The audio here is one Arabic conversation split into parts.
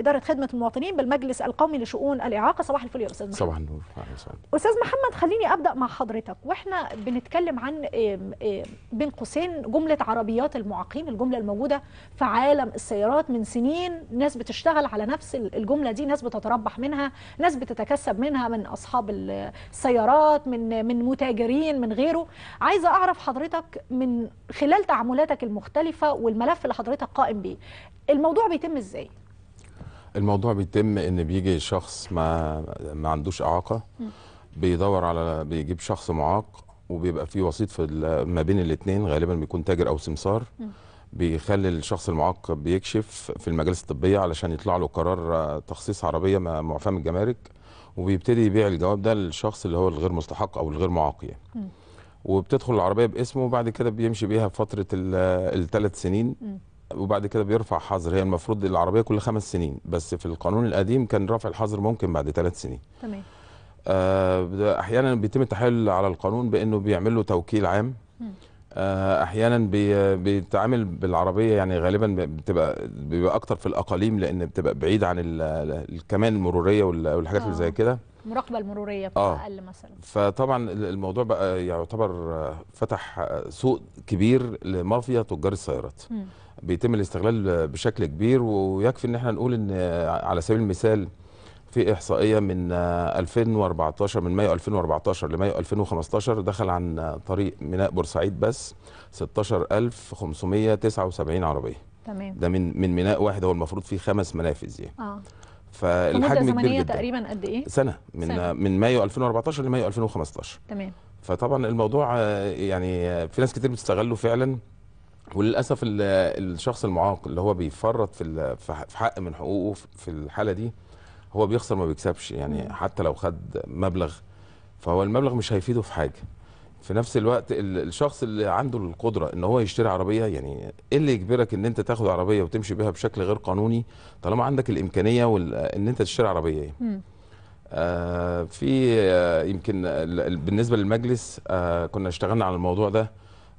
إدارة خدمة المواطنين بالمجلس القومي لشؤون الإعاقة صباح الفل يا أستاذ صباح النور أستاذ محمد خليني أبدأ مع حضرتك وإحنا بنتكلم عن بين قوسين جملة عربيات المعاقين الجملة الموجودة في عالم السيارات من سنين ناس بتشتغل على نفس الجملة دي ناس بتتربح منها ناس بتتكسب منها من أصحاب السيارات من من متاجرين من غيره عايزة أعرف حضرتك من خلال تعاملاتك المختلفة والملف اللي حضرتك قائم بيه الموضوع بيتم ازاي الموضوع بيتم ان بيجي شخص ما ما عندوش اعاقه بيدور على بيجيب شخص معاق وبيبقى في وسيط في ما بين الاثنين غالبا بيكون تاجر او سمسار بيخلي الشخص المعاق بيكشف في المجالس الطبيه علشان يطلع له قرار تخصيص عربيه معفاه من الجمارك وبيبتدي يبيع الجواب ده للشخص اللي هو الغير مستحق او الغير معاق يعني وبتدخل العربيه باسمه وبعد كده بيمشي بيها فتره الثلاث سنين م. وبعد كده بيرفع حظر هي المفروض العربيه كل خمس سنين بس في القانون القديم كان رفع الحظر ممكن بعد ثلاث سنين تمام آه احيانا بيتم التحايل على القانون بانه بيعمل له توكيل عام آه احيانا بي بيتعامل بالعربيه يعني غالبا بتبقى بيبقى اكتر في الاقاليم لان بتبقى بعيد عن الكمان المروريه والحاجات اللي زي آه. كده المراقبه المروريه آه. اقل مثلا فطبعا الموضوع بقى يعتبر فتح سوق كبير لمافيا تجار السيارات م. بيتم الاستغلال بشكل كبير ويكفي ان احنا نقول ان على سبيل المثال في احصائيه من 2014 من مايو 2014 لمايو 2015 دخل عن طريق ميناء بورسعيد بس 16579 عربيه تمام ده من من ميناء واحد هو المفروض فيه خمس منافذ يعني اه فالحجم الزمنيه جدا تقريبا قد ايه سنه من سنة. من مايو 2014 لمايو 2015 تمام فطبعا الموضوع آه، يعني آه، في ناس كتير بتستغله فعلا وللاسف آه، الشخص المعاق اللي هو بيفرط في في حق من حقوقه في الحاله دي هو بيخسر ما بيكسبش يعني حتى لو خد مبلغ فهو المبلغ مش هيفيده في حاجه في نفس الوقت الشخص اللي عنده القدره ان هو يشتري عربيه يعني ايه اللي يجبرك ان انت تاخد عربيه وتمشي بيها بشكل غير قانوني طالما عندك الامكانيه وال... ان انت تشتري عربيه يعني. آه في آه يمكن بالنسبه للمجلس آه كنا اشتغلنا على الموضوع ده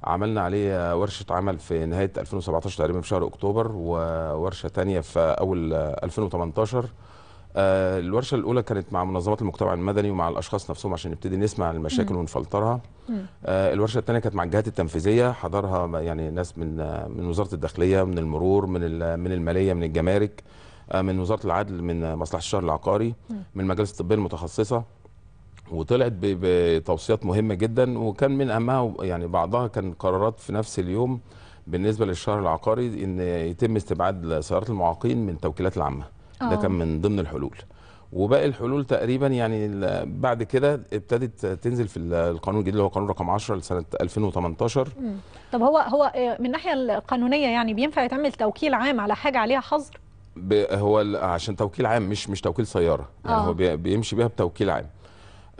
عملنا عليه آه، ورشه عمل في نهايه 2017 تقريبا في شهر اكتوبر وورشه ثانيه في اول 2018 آه، آه، الورشه الاولى كانت مع منظمات المجتمع المدني ومع الاشخاص نفسهم عشان نبتدي نسمع المشاكل ونفلترها آه، الورشه الثانيه كانت مع الجهات التنفيذيه حضرها يعني ناس من من وزاره الداخليه من المرور من من الماليه من الجمارك آه، من وزاره العدل من مصلحه الشهر العقاري من المجالس الطبيه المتخصصه وطلعت بتوصيات مهمه جدا وكان من اهمها يعني بعضها كان قرارات في نفس اليوم بالنسبه للشهر العقاري ان يتم استبعاد سيارات المعاقين من التوكيلات العامه ده آه. كان من ضمن الحلول وباقي الحلول تقريبا يعني بعد كده ابتدت تنزل في القانون الجديد اللي هو قانون رقم 10 لسنه 2018 مم. طب هو هو آه، من الناحيه القانونيه يعني بينفع يتعمل توكيل عام على حاجه عليها حظر هو عشان توكيل عام مش مش توكيل سياره يعني آه. هو بيمشي بيها بتوكيل عام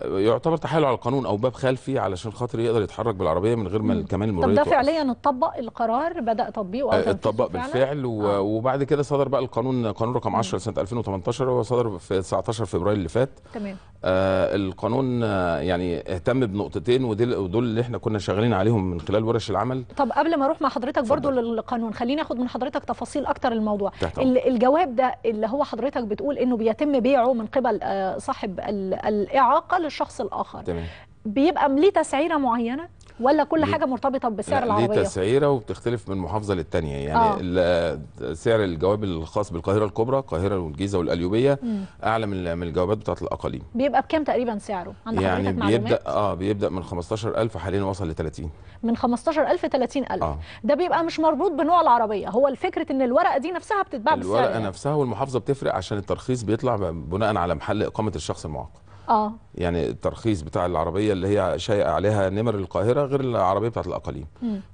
يعتبر تحايل على القانون او باب خلفي علشان خاطر يقدر يتحرك بالعربيه من غير ما الكمال المروريه طب ده فعليا اتطبق القرار بدا تطبيقه او آه، اتطبق بالفعل و... آه. وبعد كده صدر بقى القانون قانون رقم 10 لسنه 2018 هو صدر في 19 فبراير اللي فات تمام آه القانون آه، يعني اهتم بنقطتين ودول, ودول اللي احنا كنا شغالين عليهم من خلال ورش العمل طب قبل ما اروح مع حضرتك برضو للقانون خليني اخد من حضرتك تفاصيل اكتر الموضوع الجواب ده اللي هو حضرتك بتقول انه بيتم بيعه من قبل آه، صاحب الاعاقه للشخص الاخر تمام. بيبقى ليه تسعيره معينه ولا كل حاجه مرتبطه بسعر العربيه ليه تسعيره وبتختلف من محافظه للتانيه يعني آه. سعر الجواب الخاص بالقاهره الكبرى القاهره والجيزه والقليوبيه اعلى من من الجوابات بتاعه الاقاليم بيبقى بكام تقريبا سعره عند يعني بيبدا معلومات؟ اه بيبدا من 15000 حاليا وصل ل 30 من 15000 ل 30000 آه. ده بيبقى مش مربوط بنوع العربيه هو الفكره ان الورقه دي نفسها بتتباع بالسعر الورقه نفسها والمحافظه بتفرق عشان الترخيص بيطلع بناء على محل اقامه الشخص المعاق اه يعني الترخيص بتاع العربيه اللي هي شيء عليها نمر القاهره غير العربيه بتاعت الاقاليم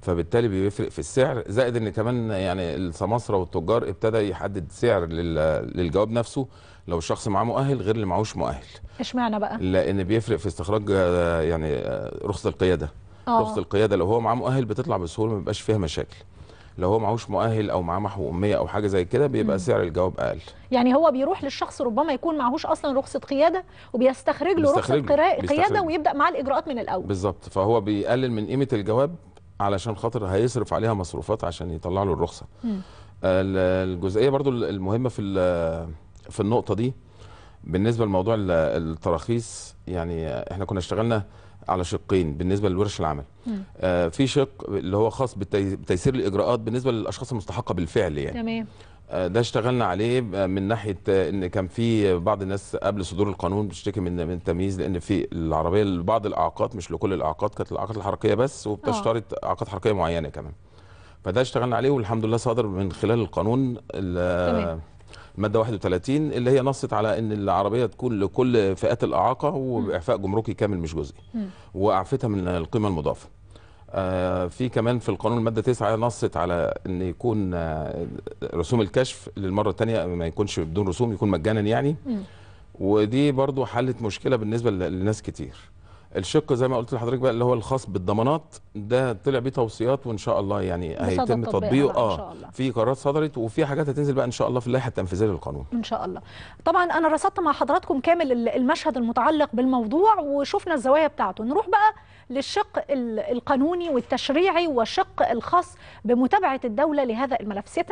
فبالتالي بيفرق في السعر زائد ان كمان يعني السماسره والتجار ابتدى يحدد سعر للجواب نفسه لو الشخص معاه مؤهل غير اللي معهوش مؤهل اشمعنى بقى لان بيفرق في استخراج آه، يعني آه، رخصه القياده آه. رخصه القياده لو هو معاه مؤهل بتطلع بسهوله ما بيبقاش فيها مشاكل لو هو معهوش مؤهل او معاه محو اميه او حاجه زي كده بيبقى مم. سعر الجواب اقل يعني هو بيروح للشخص ربما يكون معهوش اصلا رخصه قياده وبيستخرج له رخصه قياده ويبدا معاه الاجراءات من الاول بالظبط فهو بيقلل من قيمه الجواب علشان خاطر هيصرف عليها مصروفات عشان يطلع له الرخصه مم. آه، الجزئيه برضو المهمه في في النقطه دي بالنسبه لموضوع التراخيص يعني احنا كنا اشتغلنا على شقين بالنسبه لورش العمل آه في شق اللي هو خاص بتيسير الاجراءات بالنسبه للاشخاص المستحقه بالفعل يعني تمام آه، ده اشتغلنا عليه آه، من ناحيه آه، ان كان في بعض الناس قبل صدور القانون بتشتكي من من التمييز لان في العربيه لبعض الاعاقات مش لكل الاعاقات كانت الاعاقات الحركيه بس وبتشترط اعاقات حركيه معينه كمان فده اشتغلنا عليه والحمد لله صادر من خلال القانون تمام ماده 31 اللي هي نصت على ان العربيه تكون لكل فئات الاعاقه وباعفاء جمركي كامل مش جزئي واعفتها من القيمه المضافه آه، في كمان في القانون الماده 9 نصت على ان يكون آه، رسوم الكشف للمره الثانيه ما يكونش بدون رسوم يكون مجانا يعني ودي برضو حلت مشكله بالنسبه لناس كتير الشق زي ما قلت لحضرتك بقى اللي هو الخاص بالضمانات ده طلع بيه توصيات وان شاء الله يعني هيتم تطبيقه اه في قرارات صدرت وفي حاجات هتنزل بقى ان شاء الله في اللائحه التنفيذيه للقانون ان شاء الله طبعا انا رصدت مع حضراتكم كامل المشهد المتعلق بالموضوع وشفنا الزوايا بتاعته نروح بقى للشق القانوني والتشريعي والشق الخاص بمتابعه الدوله لهذا الملف